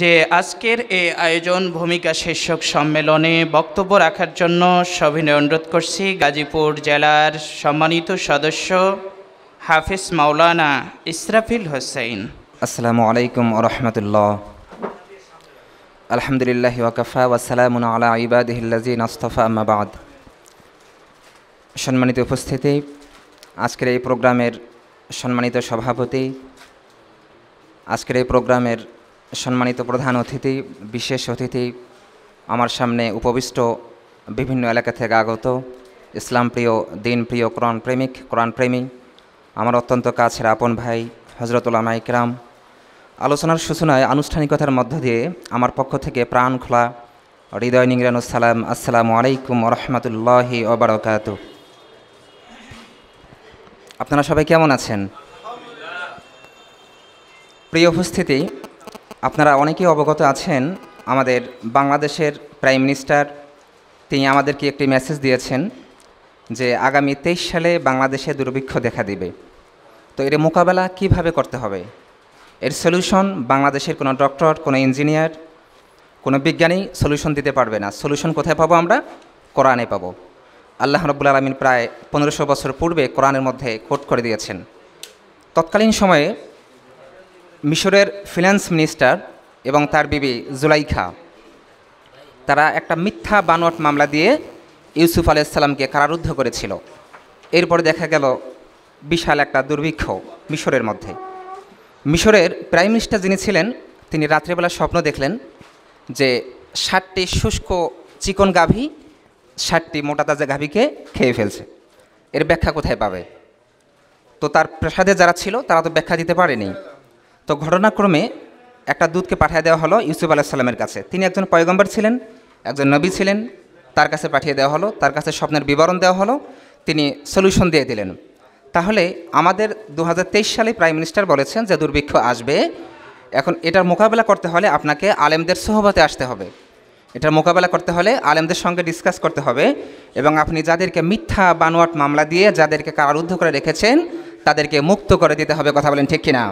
যে আজকের এই আয়োজন ভূমিকা শীর্ষক সম্মেলনে বক্তব্য রাখার জন্য সবিনয় অনুরোধ করছি গাজীপুর জেলার সম্মানিত সদস্য হাফিজ মাওলানা ইসরাফিল হোসেন আসসালামু আলাইকুম রহমতুল্লাহ আলহামদুলিল্লাহ ওয়াকাফা ওয়াসালাম আলা ইবাদিল্লাজি নাস্তফা আম্মাবাদ সম্মানিত উপস্থিতি আজকের এই প্রোগ্রামের সম্মানিত সভাপতি আজকের এই প্রোগ্রামের সম্মানিত প্রধান অতিথি বিশেষ অতিথি আমার সামনে উপবিষ্ট বিভিন্ন এলাকা থেকে আগত ইসলাম প্রিয় দিন প্রিয় কোরআন প্রেমিক কোরআন প্রেমী আমার অত্যন্ত কাছের আপন ভাই হজরতুল্লাহ ইকরাম আলোচনার সূচনায় আনুষ্ঠানিকতার মধ্য দিয়ে আমার পক্ষ থেকে প্রাণ খোলা হৃদয় নিংরানু সালাম আসসালামু আলাইকুম রহমতুল্লাহি ওবরকাত আপনারা সবাই কেমন আছেন প্রিয় উপস্থিতি আপনারা অনেকেই অবগত আছেন আমাদের বাংলাদেশের প্রাইম মিনিস্টার তিনি আমাদেরকে একটি মেসেজ দিয়েছেন যে আগামী তেইশ সালে বাংলাদেশে দুর্ভিক্ষ দেখা দিবে তো এর মোকাবেলা কিভাবে করতে হবে এর সলিউশন বাংলাদেশের কোনো ডক্টর কোনো ইঞ্জিনিয়ার কোনো বিজ্ঞানী সলিউশন দিতে পারবে না সলিউশন কোথায় পাবো আমরা কোরআনে পাবো আল্লাহ রব্বুল আলমিন প্রায় পনেরোশো বছর পূর্বে কোরআনের মধ্যে কোট করে দিয়েছেন তৎকালীন সময়ে মিশরের ফিনান্স মিনিস্টার এবং তার বিবি জুলাইখা তারা একটা মিথ্যা বানোয়াট মামলা দিয়ে ইউসুফ আলাইসাল্লামকে কারারুদ্ধ করেছিল এরপর দেখা গেল বিশাল একটা দুর্ভিক্ষ মিশরের মধ্যে মিশরের প্রাইম মিনিস্টার যিনি ছিলেন তিনি রাত্রিবেলা স্বপ্ন দেখলেন যে ষাটটি শুষ্ক চিকন গাভী ষাটটি মোটা তাজা গাভীকে খেয়ে ফেলছে এর ব্যাখ্যা কোথায় পাবে তো তার প্রাসাদে যারা ছিল তারা তো ব্যাখ্যা দিতে পারেনি তো ঘটনাক্রমে একটা দূতকে পাঠিয়ে দেওয়া হলো ইউসুফ আলাহিসাল্লামের কাছে তিনি একজন পয়গম্বর ছিলেন একজন নবী ছিলেন তার কাছে পাঠিয়ে দেওয়া হলো তার কাছে স্বপ্নের বিবরণ দেওয়া হলো তিনি সলিউশন দিয়ে দিলেন তাহলে আমাদের দু সালে প্রাইম মিনিস্টার বলেছেন যে দুর্ভিক্ষ আসবে এখন এটার মোকাবেলা করতে হলে আপনাকে আলেমদের সহবাতে আসতে হবে এটার মোকাবেলা করতে হলে আলেমদের সঙ্গে ডিসকাস করতে হবে এবং আপনি যাদেরকে মিথ্যা বানোয়াট মামলা দিয়ে যাদেরকে কারারুদ্ধ করে রেখেছেন তাদেরকে মুক্ত করে দিতে হবে কথা বলেন ঠিক কিনা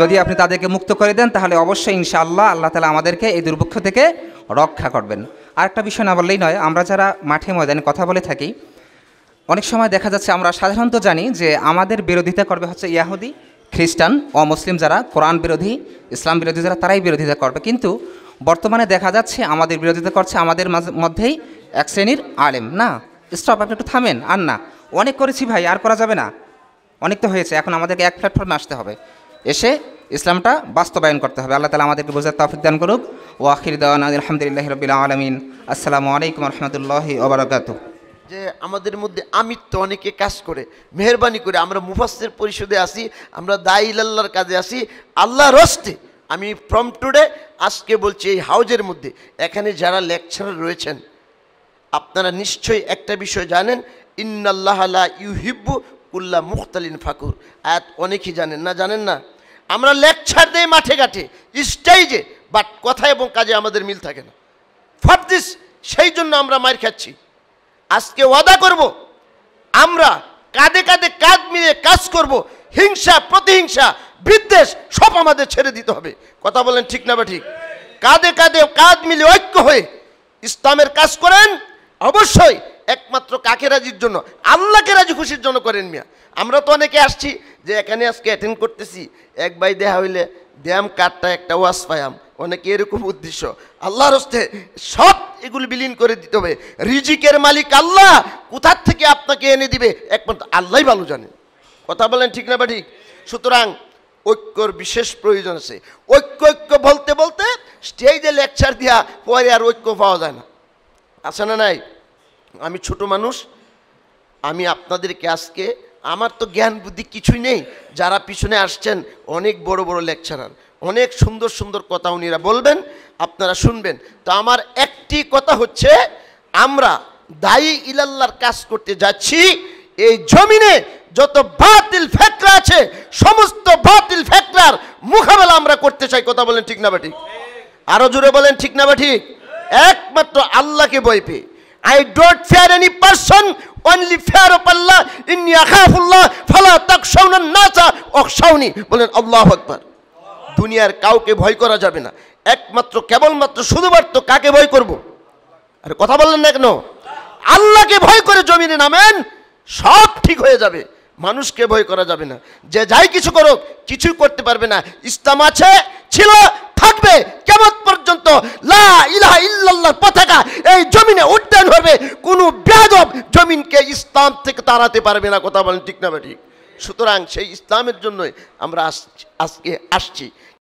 যদি আপনি তাদেরকে মুক্ত করে দেন তাহলে অবশ্যই ইনশাআল্লাহ আল্লাহ তালা আমাদেরকে এই দুর্ভিক্ষ থেকে রক্ষা করবেন আরেকটা বিষয় না বললেই নয় আমরা যারা মাঠে ময়দানে কথা বলে থাকি অনেক সময় দেখা যাচ্ছে আমরা সাধারণত জানি যে আমাদের বিরোধিতা করবে হচ্ছে ইয়াহুদি খ্রিস্টান ও মুসলিম যারা কোরআন বিরোধী ইসলাম বিরোধী যারা তারাই বিরোধিতা করবে কিন্তু বর্তমানে দেখা যাচ্ছে আমাদের বিরোধিতা করছে আমাদের মধ্যেই এক শ্রেণীর আলেম না স্টপ আপনি একটু থামেন আর না অনেক করেছি ভাই আর করা যাবে না অনেক তো হয়েছে এখন আমাদেরকে এক প্ল্যাটফর্মে আসতে হবে এসে ইসলামটা বাস্তবায়ন করতে হবে আল্লাহ তালা আমাদেরকে বোঝার তফিক দান করুক ও আখির দান আলহামদুলিল্লাহ রবিল আলমিন আসসালামু আলাইকুম রহমতুল্লাহ ওবরাকাত যে আমাদের মধ্যে আমিত্ব অনেকে কাজ করে মেহরবানি করে আমরা মুফাসের পরিষদে আসি আমরা দায়ী আল্লাহর কাজে আসি আল্লাহ রস্তে আমি ফ্রম টুডে আজকে বলছি এই হাউজের মধ্যে এখানে যারা লেকচারার রয়েছেন আপনারা নিশ্চয়ই একটা বিষয় জানেন ইন্নাল্লাহ ইউহিব্বু উল্লাহ মুখতালিন ফাকুর আয়াত অনেকেই জানেন না জানেন না আমরা লেকচার দেই মাঠে ঘাটে স্টেজে বাট কথা এবং কাজে আমাদের মিল থাকে না ফর দিস সেই জন্য আমরা মার খাচ্ছি আজকে ওয়াদা করব আমরা কাঁধে কাঁধে কাঁধ মিলে কাজ করব হিংসা প্রতিহিংসা বিদ্বেষ সব আমাদের ছেড়ে দিতে হবে কথা বলেন ঠিক না বা ঠিক কাঁধে কাঁধে কাঁধ মিলে ঐক্য হয়ে ইসলামের কাজ করেন অবশ্যই একমাত্র কাকে রাজির জন্য আল্লাহকে রাজি খুশির জন্য করেন মিয়া আমরা তো অনেকে আসছি যে এখানে আজকে অ্যাটেন্ড করতেছি এক বাই দেহা হইলে ব্যায়াম কাঠটা একটা ওয়াস পায়াম অনেকে এরকম উদ্দেশ্য আল্লাহর হস্তে সব এগুলি বিলীন করে দিতে হবে রিজিকের মালিক আল্লাহ কোথার থেকে আপনাকে এনে দিবে একমাত্র আল্লাহ ভালো জানে কথা বলেন ঠিক না বা ঠিক সুতরাং ঐক্যর বিশেষ প্রয়োজন আছে ঐক্য ঐক্য বলতে বলতে স্টেজে লেকচার দিয়া পরে আর ঐক্য পাওয়া যায় না আছে না নাই আমি ছোট মানুষ আমি আপনাদেরকে আজকে আমার তো জ্ঞান বুদ্ধি কিছুই নেই যারা পিছনে আসছেন অনেক বড় বড় লেকচারার অনেক সুন্দর সুন্দর কথা উনিরা বলবেন আপনারা শুনবেন তো আমার একটি কথা হচ্ছে আমরা দায়ী ইলাল্লার কাজ করতে যাচ্ছি এই জমিনে যত বাতিল ফেকরা আছে সমস্ত বাতিল ফেকরার মোকাবেলা আমরা করতে চাই কথা বলেন ঠিক না বা ঠিক আরো জোরে বলেন ঠিক না বা ঠিক একমাত্র আল্লাহকে বই পেয়ে I don't fear any person, only fear of Allah. Inni akhafullah fala takshawna nasa okshawni. বলেন আল্লাহু আকবার দুনিয়ার কাউকে ভয় করা যাবে না একমাত্র কেবলমাত্র শুধুমাত্র কাকে ভয় করব আর কথা বললেন না কেন আল্লাহকে ভয় করে জমিনে নামেন সব ঠিক হয়ে যাবে মানুষকে ভয় করা যাবে না যে যাই কিছু করুক কিছুই করতে পারবে না ইসলাম আছে ছিল থাকবে কেমন পর্যন্ত লা ইলাহা ইল্লাল্লাহ পতাকা এই জমিনে উঠতে যাবে কোনো বেদব জমিনকে ইসলাম থেকে তাড়াতে পারবে না কথা বলেন ঠিক না ঠিক সুতরাং সেই ইসলামের জন্যই আমরা আজকে আসছি